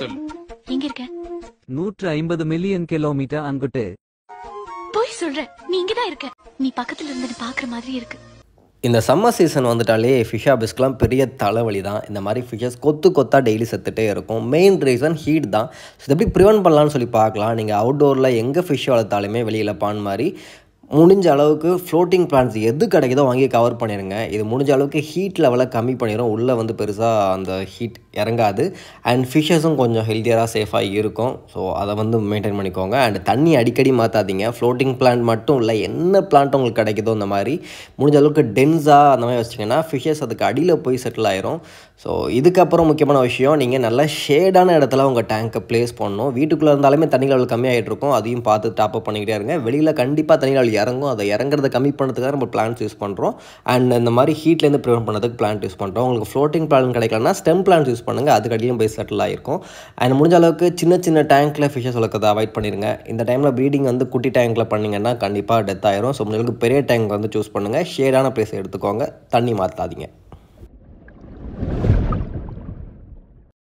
சொல்லு எங்க இருக்க நூற்று ஐம்பது மில்லியன் கிலோமீட்டர் அங்குட்டு போய் சொல்ற நீ இங்கதான் இருக்க நீ பக்கத்துல இருந்து பாக்குற மாதிரி இருக்கு இந்த சம்மர் சீசன் வந்துட்டாலே ஃபிஷ் ஆபிஸ்க்கெலாம் பெரிய தலைவலி தான் இந்த மாதிரி ஃபிஷஸ் கொத்து கொத்தாக டெய்லி செத்துட்டே இருக்கும் மெயின் ரீசன் ஹீட் தான் ஸோ எப்படி ப்ரிவென்ட் பண்ணலான்னு சொல்லி பார்க்கலாம் நீங்கள் அவுட்டோரில் எங்கே ஃபிஷ் வளர்த்தாலுமே வெளியில் பான் மாதிரி முடிஞ்ச அளவுக்கு ஃப்ளோட்டிங் பிளான்ஸ் எது கிடைக்குதோ வாங்கி கவர் பண்ணிடுங்க இது முடிஞ்ச அளவுக்கு ஹீட் லெவலை கம்மி பண்ணிடும் உள்ளே வந்து பெருசாக அந்த ஹீட் இறங்காது அண்ட் ஃபிஷஸும் கொஞ்சம் ஹெல்த்தியராக சேஃபாக இருக்கும் ஸோ அதை வந்து மெயின்டைன் பண்ணிக்கோங்க அண்ட் தண்ணி அடிக்கடி மாற்றாதீங்க ஃப்ளோட்டிங் பிளான்ட் மட்டும் இல்லை என்ன பிளான்ட் உங்களுக்கு கிடைக்குதோ அந்த மாதிரி முடிஞ்ச அளவுக்கு டென்ஸாக அந்த மாதிரி வச்சிங்கன்னா ஃபிஷஸ் அதுக்கு அடியில் போய் செட்டில் ஆயிரும் ஸோ இதுக்கப்புறம் முக்கியமான விஷயம் நீங்கள் நல்லா ஷேடான இடத்துல உங்கள் டேங்க்கை ப்ளேஸ் பண்ணணும் வீட்டுக்குள்ளே இருந்தாலுமே தண்ணி லெவல் கம்மியாகிட்டு இருக்கும் அதையும் பார்த்து டாப்அப் பண்ணிக்கிட்டே இருங்க வெளியில் கண்டிப்பாக தண்ணி லெவல் இறங்கும் அதை இறங்குறத கம்மி பண்ணுறதுக்காக நம்ம பிளான்ஸ் யூஸ் பண்ணுறோம் அண்ட் இந்த மாதிரி ஹீட்லேருந்து ப்ரிவென்ட் பண்ணுறதுக்கு பிளான்ட் யூஸ் பண்ணுறோம் உங்களுக்கு ஃப்ளோட்டிங் பிளான் கிடைக்கலன்னா ஸ்டெம் பிளான்ஸ் யூஸ் பண்ணுங்கள் அது அடியிலும் போய் செட்டில் ஆகிருக்கும் அண்ட் முடிஞ்ச அளவுக்கு சின்ன சின்ன டேங்க்கில் ஃபிஷஸ் வளர்க்கறதை அவாய்ட் பண்ணிடுங்க இந்த டைமில் ப்ரீடிங் வந்து குட்டி டேங்க்கில் பண்ணிங்கன்னா கண்டிப்பாக டெத் ஆயிரும் ஸோ முடிஞ்சளவுக்கு பெரிய டேங்க் வந்து சூஸ் பண்ணுங்கள் ஷேடான பிளேஸ் எடுத்துக்கோங்க தண்ணி மாற்றாதீங்க